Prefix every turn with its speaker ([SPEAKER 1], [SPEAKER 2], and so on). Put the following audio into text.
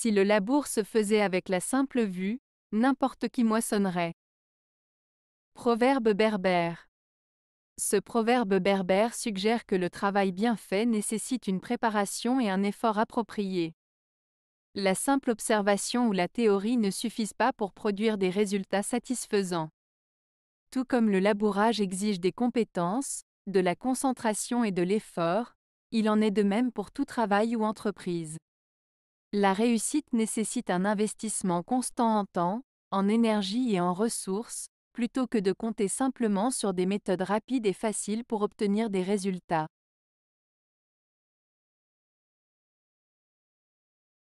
[SPEAKER 1] Si le labour se faisait avec la simple vue, n'importe qui moissonnerait. Proverbe berbère. Ce proverbe berbère suggère que le travail bien fait nécessite une préparation et un effort approprié. La simple observation ou la théorie ne suffisent pas pour produire des résultats satisfaisants. Tout comme le labourage exige des compétences, de la concentration et de l'effort, il en est de même pour tout travail ou entreprise. La réussite nécessite un investissement constant en temps, en énergie et en ressources, plutôt que de compter simplement sur des méthodes rapides et faciles pour obtenir des
[SPEAKER 2] résultats.